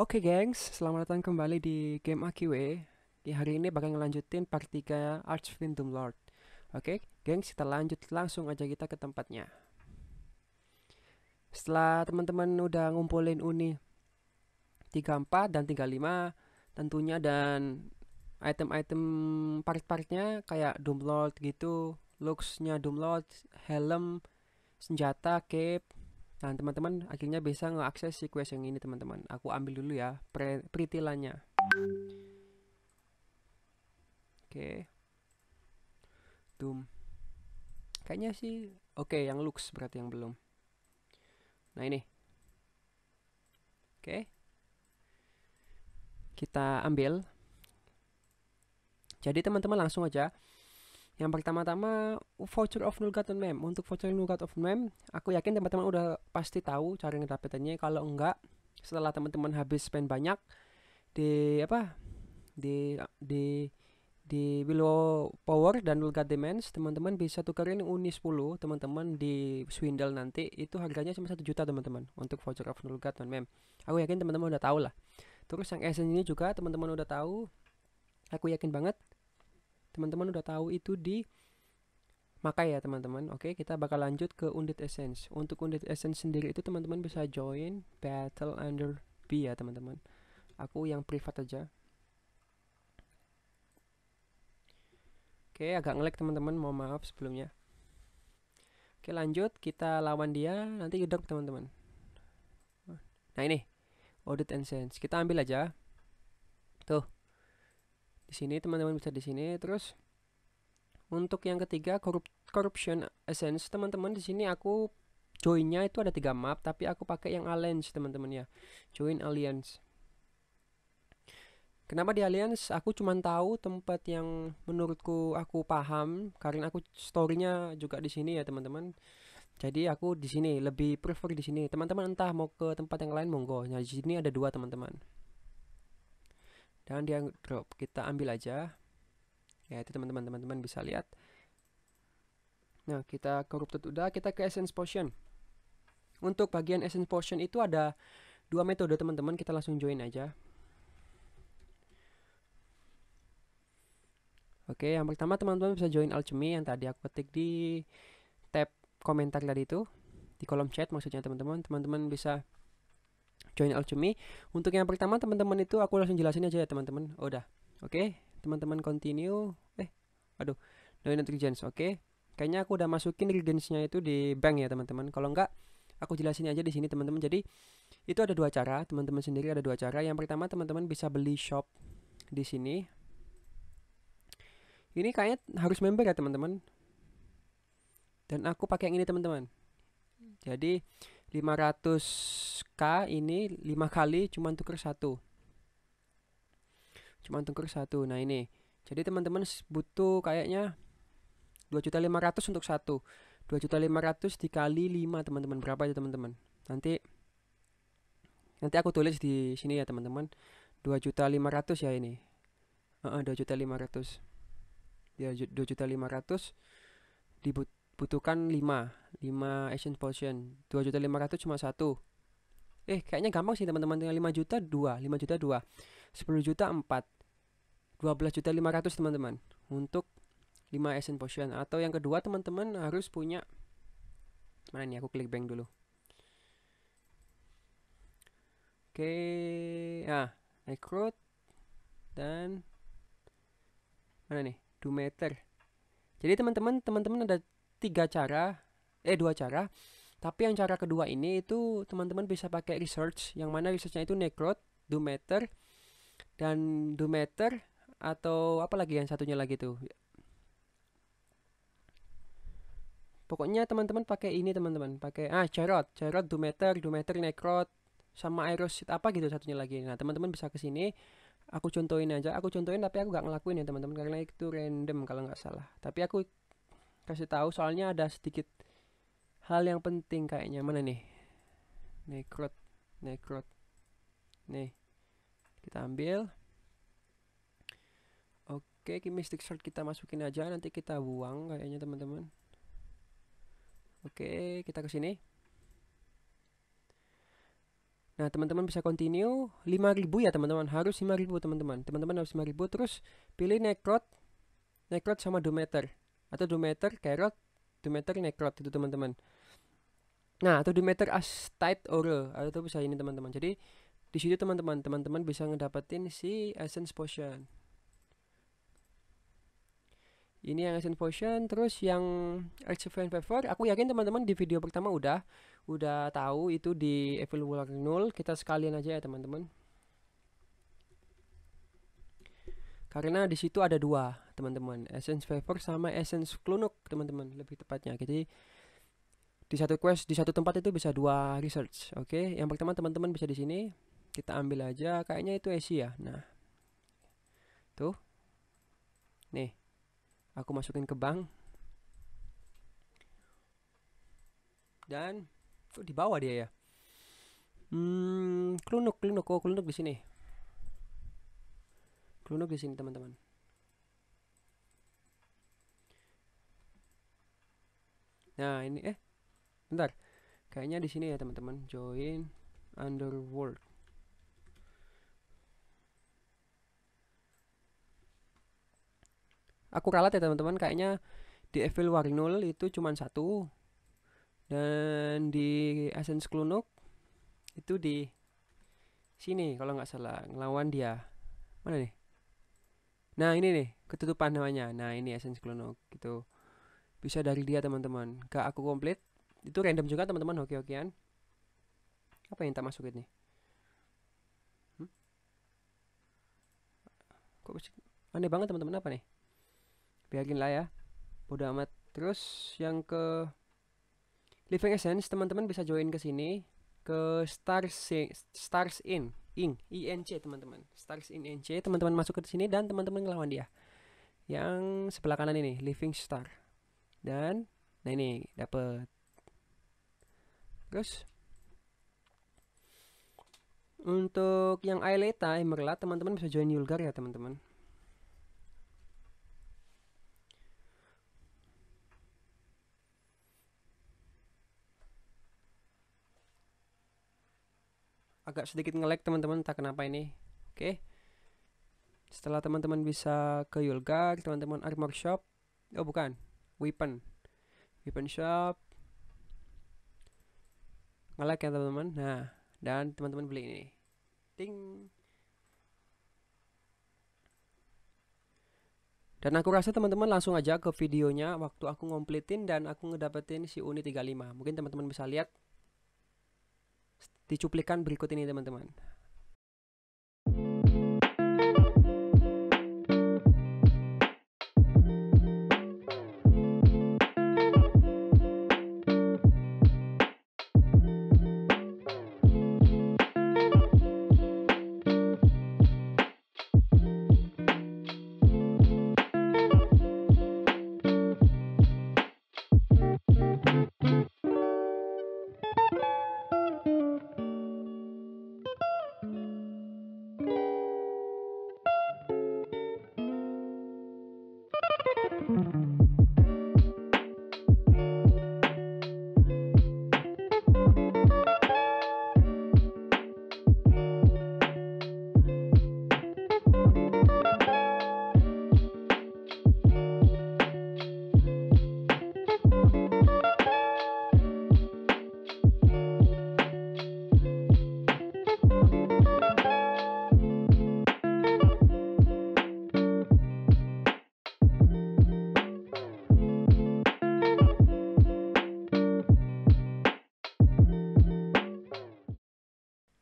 Oke okay, gengs, selamat datang kembali di game AQW Di hari ini bakal ngelanjutin part 3 Arch Lord Oke, okay, gengs kita lanjut langsung aja kita ke tempatnya Setelah teman-teman udah ngumpulin uni 34 dan 35 tentunya dan item-item part-partnya kayak Doom Lord gitu Looksnya Doom Lord, helm, senjata, cape Nah, teman-teman akhirnya bisa ngeakses sequence yang ini, teman-teman. Aku ambil dulu ya peritilannya. Oke. Okay. Doom. Kayaknya sih oke okay, yang looks berarti yang belum. Nah, ini. Oke. Okay. Kita ambil. Jadi teman-teman langsung aja yang pertama-tama voucher of Nulgat on Mem. Untuk voucher Nulgat of Mem, aku yakin teman-teman udah pasti tahu cara ngedapetinnya. Kalau enggak, setelah teman-teman habis spend banyak di apa? di di di Willow Power dan Vulgar Demands teman-teman bisa tukerin Uni 10 teman-teman di Swindle nanti itu harganya cuma satu juta teman-teman untuk voucher of Vulgar dan Mem aku yakin teman-teman udah tahu lah terus yang Essence ini juga teman-teman udah tahu aku yakin banget teman-teman udah tahu itu di maka ya teman-teman oke kita bakal lanjut ke unit essence untuk unit essence sendiri itu teman-teman bisa join battle under b ya teman-teman aku yang privat aja oke agak ngelag teman-teman mau maaf sebelumnya oke lanjut kita lawan dia nanti gedek teman-teman nah ini audit essence kita ambil aja tuh di sini teman-teman bisa di sini terus untuk yang ketiga korup corruption essence teman-teman di sini aku joinnya itu ada tiga map tapi aku pakai yang alliance teman-teman ya join alliance Kenapa di Alliance? Aku cuman tahu tempat yang menurutku aku paham karena aku storynya juga di sini ya teman-teman. Jadi aku di sini lebih prefer di sini. Teman-teman entah mau ke tempat yang lain monggo. Nah di sini ada dua teman-teman jangan dia drop kita ambil aja ya itu teman-teman teman-teman bisa lihat nah kita corrupted udah kita ke essence potion untuk bagian essence potion itu ada dua metode teman-teman kita langsung join aja oke yang pertama teman-teman bisa join alchemy yang tadi aku ketik di tab komentar tadi itu di kolom chat maksudnya teman-teman teman-teman bisa join alchemy untuk yang pertama teman-teman itu aku langsung jelasin aja ya teman-teman oh, udah oke okay. teman-teman continue eh aduh join intelligence oke okay. kayaknya aku udah masukin regensnya itu di bank ya teman-teman kalau enggak aku jelasin aja di sini teman-teman jadi itu ada dua cara teman-teman sendiri ada dua cara yang pertama teman-teman bisa beli shop di sini ini kayaknya harus member ya teman-teman dan aku pakai yang ini teman-teman jadi 500 K ini 5 kali cuma tuker satu cuma tuker satu nah ini jadi teman-teman butuh kayaknya 2.500 untuk satu 2.500 dikali 5 teman-teman berapa ya teman-teman nanti nanti aku tulis di sini ya teman-teman 2.500 ya ini uh, uh, 2.500 ya 2.500 dibutuhkan 5 5 action potion 2.500 cuma satu eh kayaknya gampang sih teman-teman Tinggal 5 juta 2 5 juta 2 10 juta 4 12 juta 500 teman-teman untuk 5 action potion atau yang kedua teman-teman harus punya mana nih aku klik bank dulu oke okay. ah recruit dan mana nih meter jadi teman-teman teman-teman ada tiga cara eh dua cara tapi yang cara kedua ini itu teman-teman bisa pakai research yang mana researchnya itu Necrot, Doommeter, dan Doommeter atau apa lagi yang satunya lagi tuh. Pokoknya teman-teman pakai ini teman-teman, pakai ah Jarot, Jarot, Doommeter, Doommeter, Necrot, sama Aerosit apa gitu satunya lagi. Nah teman-teman bisa kesini. aku contohin aja aku contohin tapi aku gak ngelakuin ya teman-teman karena itu random kalau nggak salah tapi aku kasih tahu soalnya ada sedikit hal yang penting kayaknya mana nih necrot necrot nih kita ambil oke mystic shirt kita masukin aja nanti kita buang kayaknya teman-teman oke kita ke sini Nah, teman-teman bisa continue 5000 ya, teman-teman. Harus 5000, teman-teman. Teman-teman harus 5000 terus pilih necrot necrot sama dometer atau dometer carrot, dometer necrot itu, teman-teman. Nah, atau di meter as tight oral atau bisa ini teman-teman. Jadi di situ teman-teman, teman-teman bisa ngedapetin si essence potion. Ini yang essence potion, terus yang Archive Favor. Aku yakin teman-teman di video pertama udah udah tahu itu di Evil War 0. Kita sekalian aja ya teman-teman. Karena di situ ada dua teman-teman, essence favor sama essence klunuk teman-teman lebih tepatnya. Jadi di satu quest di satu tempat itu bisa dua research oke okay? yang pertama teman-teman bisa di sini kita ambil aja kayaknya itu Asia ya? nah tuh nih aku masukin ke bank dan tuh oh, di bawah dia ya hmm klunuk klunuk oh klunuk di sini klunuk di sini teman-teman nah ini eh bentar kayaknya di sini ya teman-teman join underworld aku ralat ya teman-teman kayaknya di Evil nol itu cuma satu dan di Essence Klunuk itu di sini kalau nggak salah ngelawan dia mana nih nah ini nih ketutupan namanya nah ini Essence Klunuk gitu bisa dari dia teman-teman gak aku komplit itu random juga teman-teman hoki-hokian apa yang tak masukin nih hmm? kok aneh banget teman-teman apa nih biarin lah ya bodoh amat terus yang ke Living Essence teman-teman bisa join ke sini ke Stars Stars In Ing INC teman-teman Stars In INC teman-teman masuk ke sini dan teman-teman ngelawan dia yang sebelah kanan ini Living Star dan nah ini dapat guys untuk yang Aileta Emerla teman-teman bisa join Yulgar ya teman-teman agak sedikit ngelek teman-teman tak kenapa ini oke okay. setelah teman-teman bisa ke Yulgar teman-teman armor shop oh bukan weapon weapon shop nge-like ya teman-teman nah dan teman-teman beli ini ting dan aku rasa teman-teman langsung aja ke videonya waktu aku ngomplitin dan aku ngedapetin si Uni 35 mungkin teman-teman bisa lihat di berikut ini teman-teman Mm-hmm.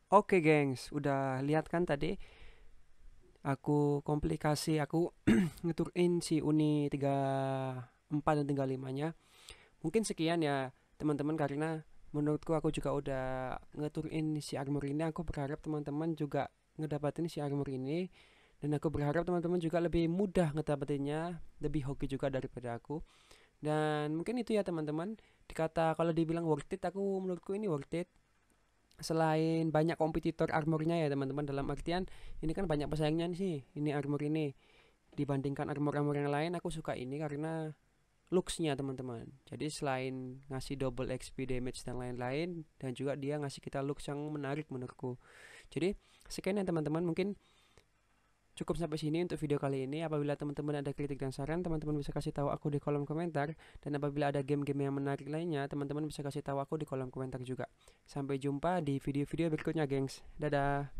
Oke, gengs, udah lihat kan tadi aku komplikasi aku ngeturin si Uni 34 dan 35-nya. Mungkin sekian ya teman-teman karena menurutku aku juga udah ngeturin si armor ini aku berharap teman-teman juga ngedapatin si armor ini dan aku berharap teman-teman juga lebih mudah ngedapetinnya lebih hoki juga daripada aku dan mungkin itu ya teman-teman dikata kalau dibilang worth it aku menurutku ini worth it selain banyak kompetitor armornya ya teman-teman dalam artian ini kan banyak pesaingnya nih sih ini armor ini dibandingkan armor-armor yang lain aku suka ini karena looksnya teman-teman jadi selain ngasih double XP damage dan lain-lain dan juga dia ngasih kita looks yang menarik menurutku jadi sekian ya teman-teman mungkin Cukup sampai sini untuk video kali ini. Apabila teman-teman ada kritik dan saran, teman-teman bisa kasih tahu aku di kolom komentar. Dan apabila ada game-game yang menarik lainnya, teman-teman bisa kasih tahu aku di kolom komentar juga. Sampai jumpa di video-video berikutnya, gengs. Dadah!